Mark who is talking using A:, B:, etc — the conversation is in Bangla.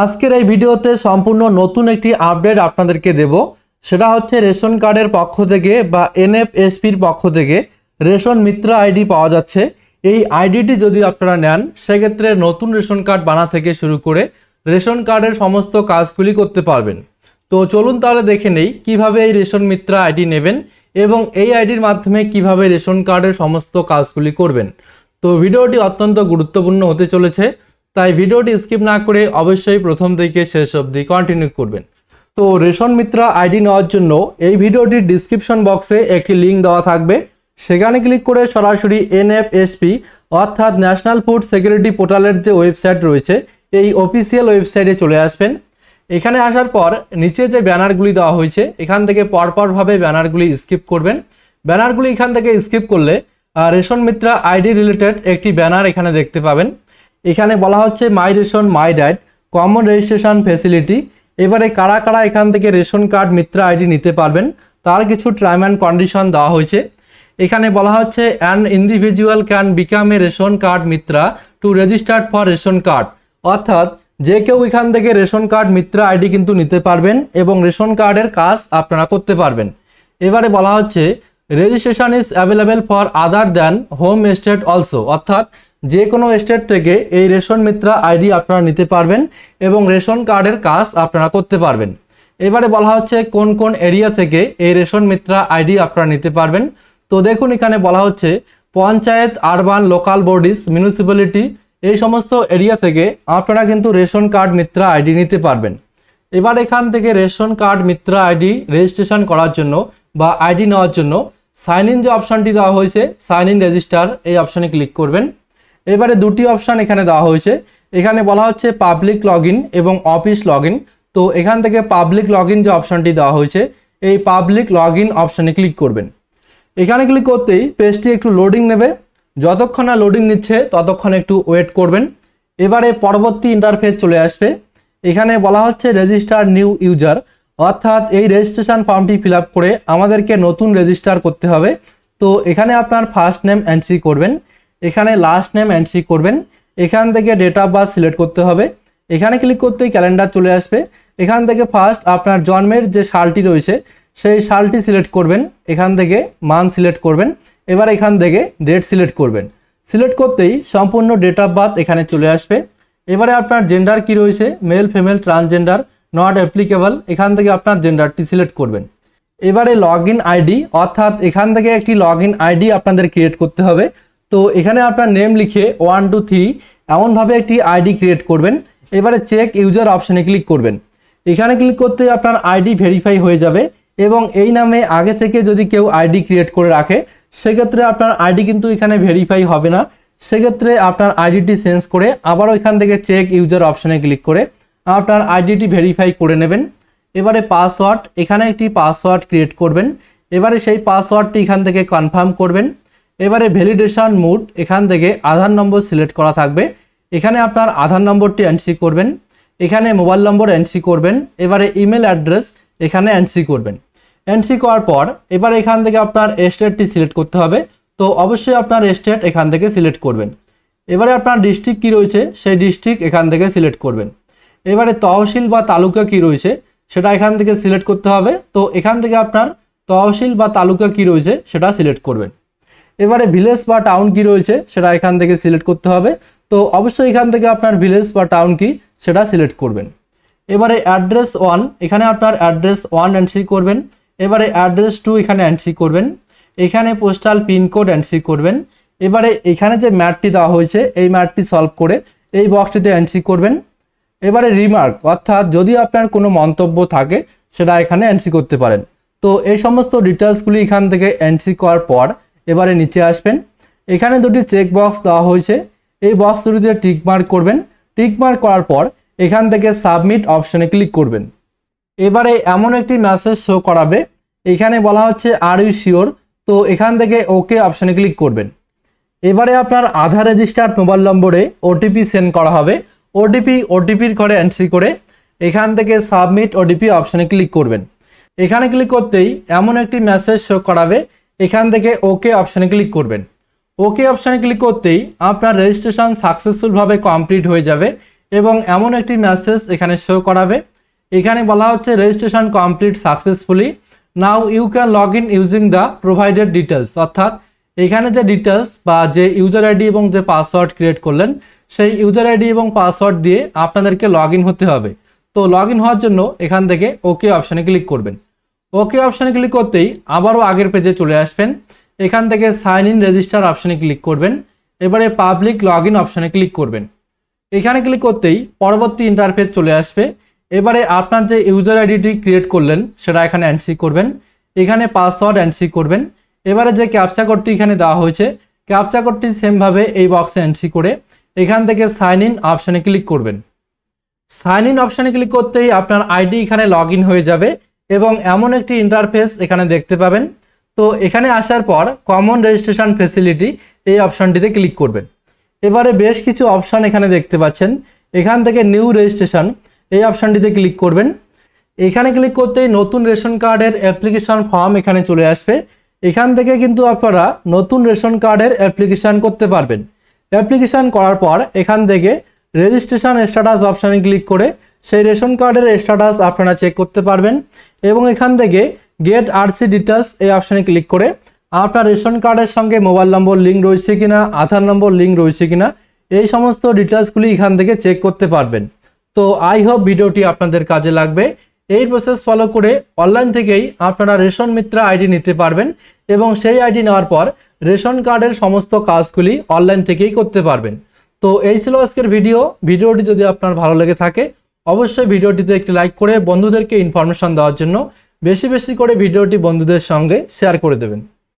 A: আজকের এই ভিডিওতে সম্পূর্ণ নতুন একটি আপডেট আপনাদেরকে দেব সেটা হচ্ছে রেশন কার্ডের পক্ষ থেকে বা এনএফএসপির পক্ষ থেকে রেশন মিত্র আইডি পাওয়া যাচ্ছে এই আইডিটি যদি আপনারা নেন সেক্ষেত্রে নতুন রেশন কার্ড বানা থেকে শুরু করে রেশন কার্ডের সমস্ত কাজগুলি করতে পারবেন তো চলুন তাহলে দেখে নেই কিভাবে এই রেশন মিত্র আইডি নেবেন এবং এই আইডির মাধ্যমে কিভাবে রেশন কার্ডের সমস্ত কাজগুলি করবেন তো ভিডিওটি অত্যন্ত গুরুত্বপূর্ণ হতে চলেছে তাই ভিডিওটি স্কিপ না করে অবশ্যই প্রথম থেকে শেষ অবধি কন্টিনিউ করবেন তো রেশন মিত্রা আইডি নেওয়ার জন্য এই ভিডিওটির ডিসক্রিপশন বক্সে একটি লিঙ্ক দেওয়া থাকবে সেখানে ক্লিক করে সরাসরি এনএফএসপি অর্থাৎ ন্যাশনাল ফুড সিকিউরিটি পোর্টালের যে ওয়েবসাইট রয়েছে এই অফিসিয়াল ওয়েবসাইটে চলে আসবেন এখানে আসার পর নিচে যে ব্যানারগুলি দেওয়া হয়েছে এখান থেকে পরপরভাবে ব্যানারগুলি স্কিপ করবেন ব্যানারগুলি এখান থেকে স্কিপ করলে রেশন মিত্রা আইডি রিলেটেড একটি ব্যানার এখানে দেখতে পাবেন এখানে বলা হচ্ছে মাই রেশন মাই ডাইট কমন রেজিস্ট্রেশন ফেসিলিটি এবারে কারা কারা এখান থেকে রেশন কার্ড মিত্রা আইডি নিতে পারবেন তার কিছু টার্ম অ্যান্ড কন্ডিশন দেওয়া হয়েছে এখানে বলা হচ্ছে an individual can become a ration card Mitra to registered for ration card অর্থাৎ যে কেউ এখান থেকে রেশন কার্ড মিত্রা আইডি কিন্তু নিতে পারবেন এবং রেশন কার্ডের কাজ আপনারা করতে পারবেন এবারে বলা হচ্ছে registration is available for other than home state also অর্থাৎ যে কোনো স্টেট থেকে এই রেশন মিত্রা আইডি আপনারা নিতে পারবেন এবং রেশন কার্ডের কাজ আপনারা করতে পারবেন এবারে বলা হচ্ছে কোন কোন এরিয়া থেকে এই রেশন মিত্রা আইডি আপনারা নিতে পারবেন তো দেখুন এখানে বলা হচ্ছে panchayat urban local bodies municipality এই সমস্ত এরিয়া থেকে আপনারা কিন্তু রেশন কার্ড মিত্রা আইডি নিতে পারবেন এবার এখান থেকে ration card Mitra ID registration করার জন্য বা আইডি নেওয়ার জন্য সাইন ইন যে অপশানটি দেওয়া হয়েছে সাইন ইন রেজিস্টার এই অপশানে ক্লিক করবেন এবারে দুটি অপশান এখানে দেওয়া হয়েছে এখানে বলা হচ্ছে পাবলিক লগ এবং অফিস লগ তো এখান থেকে পাবলিক লগ যে অপশানটি দেওয়া হয়েছে এই পাবলিক লগ ইন অপশানে ক্লিক করবেন এখানে ক্লিক করতেই পেজটি একটু লোডিং নেবে যতক্ষণ না লোডিং নিচ্ছে ততক্ষণ একটু ওয়েট করবেন এবারে পরবর্তী ইন্টারফেস চলে আসবে এখানে বলা হচ্ছে রেজিস্টার নিউ ইউজার অর্থাৎ এই রেজিস্ট্রেশন ফর্মটি ফিল করে আমাদেরকে নতুন রেজিস্টার করতে হবে তো এখানে আপনার ফার্স্ট নেম এন্ট্রি করবেন এখানে লাস্ট নেম এন্ট্রি করবেন এখান থেকে ডেট অফ বার্থ সিলেক্ট করতে হবে এখানে ক্লিক করতেই ক্যালেন্ডার চলে আসবে এখান থেকে ফার্স্ট আপনার জন্মের যে সালটি রয়েছে সেই সালটি সিলেক্ট করবেন এখান থেকে মান সিলেক্ট করবেন এবার এখান থেকে ডেট সিলেক্ট করবেন সিলেক্ট করতেই সম্পূর্ণ ডেট অফ বার্থ এখানে চলে আসবে এবারে আপনার জেন্ডার কি রয়েছে male female transgender not applicable এখান থেকে আপনার জেন্ডারটি সিলেক্ট করবেন এবারে লগ আইডি অর্থাৎ এখান থেকে একটি লগ আইডি আপনাদের ক্রিয়েট করতে হবে তো এখানে আপনার নেম লিখে ওয়ান টু থ্রি এমনভাবে একটি আইডি ক্রিয়েট করবেন এবারে চেক ইউজার অপশানে ক্লিক করবেন এখানে ক্লিক করতে আপনার আইডি ভেরিফাই হয়ে যাবে এবং এই নামে আগে থেকে যদি কেউ আইডি ক্রিয়েট করে রাখে সেক্ষেত্রে আপনার আইডি কিন্তু এখানে ভেরিফাই হবে না সেক্ষেত্রে আপনার আইডিটি চেঞ্জ করে আবারও এখান থেকে চেক ইউজার অপশানে ক্লিক করে আপনার আইডিটি ভেরিফাই করে নেবেন এবারে পাসওয়ার্ড এখানে একটি পাসওয়ার্ড ক্রিয়েট করবেন এবারে সেই পাসওয়ার্ডটি এখান থেকে কনফার্ম করবেন এবারে ভ্যালিডেশন মুড এখান থেকে আধার নম্বর সিলেক্ট করা থাকবে এখানে আপনার আধার নম্বরটি এন্ট্রি করবেন এখানে মোবাইল নম্বর এন্ট্রি করবেন এবারে ইমেল অ্যাড্রেস এখানে এন্ট্রি করবেন এন্ট্রি করার পর এবার এখান থেকে আপনার স্টেটটি সিলেক্ট করতে হবে তো অবশ্যই আপনার স্টেট এখান থেকে সিলেক্ট করবেন এবারে আপনার ডিস্ট্রিক্ট কি রয়েছে সেই ডিস্ট্রিক্ট এখান থেকে সিলেক্ট করবেন এবারে তহসিল বা তালুকা কি রয়েছে সেটা এখান থেকে সিলেক্ট করতে হবে তো এখান থেকে আপনার তহসিল বা তালুকা কি রয়েছে সেটা সিলেক্ট করবেন এবারে ভিলেজ বা টাউন কি রয়েছে সেটা এখান থেকে সিলেক্ট করতে হবে তো অবশ্যই এখান থেকে আপনার ভিলেজ বা টাউন কি সেটা সিলেক্ট করবেন এবারে অ্যাড্রেস ওয়ান এখানে আপনার অ্যাড্রেস ওয়ান এন্ট্রি করবেন এবারে অ্যাড্রেস টু এখানে এন্ট্রি করবেন এখানে পোস্টাল পিনকোড এন্ট্রি করবেন এবারে এখানে যে ম্যাটটি দেওয়া হয়েছে এই ম্যাটটি সলভ করে এই বক্সটিতে এন্ট্রি করবেন এবারে রিমার্ক অর্থাৎ যদি আপনার কোনো মন্তব্য থাকে সেটা এখানে এন্ট্রি করতে পারেন তো এই সমস্ত ডিটেলসগুলি এখান থেকে এন্ট্রি করার পর এবারে নিচে আসবেন এখানে দুটি চেক বক্স দেওয়া হয়েছে এই বক্স দুটিতে টিকমার্ক করবেন টিকমার্ক করার পর এখান থেকে সাবমিট অপশনে ক্লিক করবেন এবারে এমন একটি মেসেজ শো করাবে এখানে বলা হচ্ছে আর ইউ শিওর তো এখান থেকে ওকে অপশানে ক্লিক করবেন এবারে আপনার আধার রেজিস্টার্ড মোবাইল নম্বরে ওটিপি সেন্ড করা হবে ওটিপি ওটিপির ঘরে এন্ট্রি করে এখান থেকে সাবমিট ওটিপি অপশানে ক্লিক করবেন এখানে ক্লিক করতেই এমন একটি মেসেজ শো করাবে এখান থেকে ওকে অপশানে ক্লিক করবেন ওকে অপশানে ক্লিক করতেই আপনার রেজিস্ট্রেশন সাকসেসফুলভাবে কমপ্লিট হয়ে যাবে এবং এমন একটি মেসেজ এখানে শো করাবে এখানে বলা হচ্ছে registration complete successfully now you can log in using the provided details অর্থাৎ এখানে যে ডিটেলস বা যে ইউজার আইডি এবং যে পাসওয়ার্ড ক্রিয়েট করলেন সেই ইউজার আইডি এবং পাসওয়ার্ড দিয়ে আপনাদেরকে লগ হতে হবে তো লগ হওয়ার জন্য এখান থেকে ওকে অপশানে ক্লিক করবেন ওকে অপশানে ক্লিক করতেই আবারও আগের পেজে চলে আসবেন এখান থেকে সাইন ইন রেজিস্টার অপশানে ক্লিক করবেন এবারে পাবলিক লগ ইন অপশানে ক্লিক করবেন এখানে ক্লিক করতেই পরবর্তী ইন্টারফেস চলে আসবে এবারে আপনার যে ইউজার আইডিটি ক্রিয়েট করলেন সেটা এখানে অ্যান্সি করবেন এখানে পাসওয়ার্ড অ্যান্সি করবেন এবারে যে ক্যাপচা কোডটি এখানে দেওয়া হয়েছে ক্যাপচা কোডটি সেমভাবে এই বক্সে এন্ট্রি করে এখান থেকে সাইন ইন অপশানে ক্লিক করবেন সাইন ইন অপশানে ক্লিক করতেই আপনার আইডি এখানে লগ হয়ে যাবে এবং এমন একটি ইন্টারফেস এখানে দেখতে পাবেন তো এখানে আসার পর কমন রেজিস্ট্রেশন ফেসিলিটি এই অপশনটিতে ক্লিক করবেন এবারে বেশ কিছু অপশান এখানে দেখতে পাচ্ছেন এখান থেকে নিউ রেজিস্ট্রেশন এই অপশানটিতে ক্লিক করবেন এখানে ক্লিক করতেই নতুন রেশন কার্ডের অ্যাপ্লিকেশান ফর্ম এখানে চলে আসবে এখান থেকে কিন্তু আপনারা নতুন রেশন কার্ডের অ্যাপ্লিকেশান করতে পারবেন অ্যাপ্লিকেশান করার পর এখান থেকে রেজিস্ট্রেশন স্ট্যাটাস অপশানে ক্লিক করে সেই রেশন কার্ডের স্ট্যাটাস আপনারা চেক করতে পারবেন এবং এখান থেকে গেট আরসি ডিটেলস এই অপশানে ক্লিক করে আপনার রেশন কার্ডের সঙ্গে মোবাইল নম্বর লিঙ্ক রয়েছে কিনা আধার নম্বর লিঙ্ক রয়েছে কিনা এই সমস্ত ডিটেলসগুলি এখান থেকে চেক করতে পারবেন তো আই হোপ ভিডিওটি আপনাদের কাজে লাগবে এই প্রসেস ফলো করে অনলাইন থেকেই আপনারা রেশন মিত্রা আইডি নিতে পারবেন এবং সেই আইডি নেওয়ার পর রেশন কার্ডের সমস্ত কাজগুলি অনলাইন থেকেই করতে পারবেন তো এই ছিল আজকের ভিডিও ভিডিওটি যদি আপনার ভালো লেগে থাকে অবশ্যই ভিডিওটিতে একটি লাইক করে বন্ধুদেরকে ইনফরমেশন দেওয়ার জন্য বেশি বেশি করে ভিডিওটি বন্ধুদের সঙ্গে শেয়ার করে দেবেন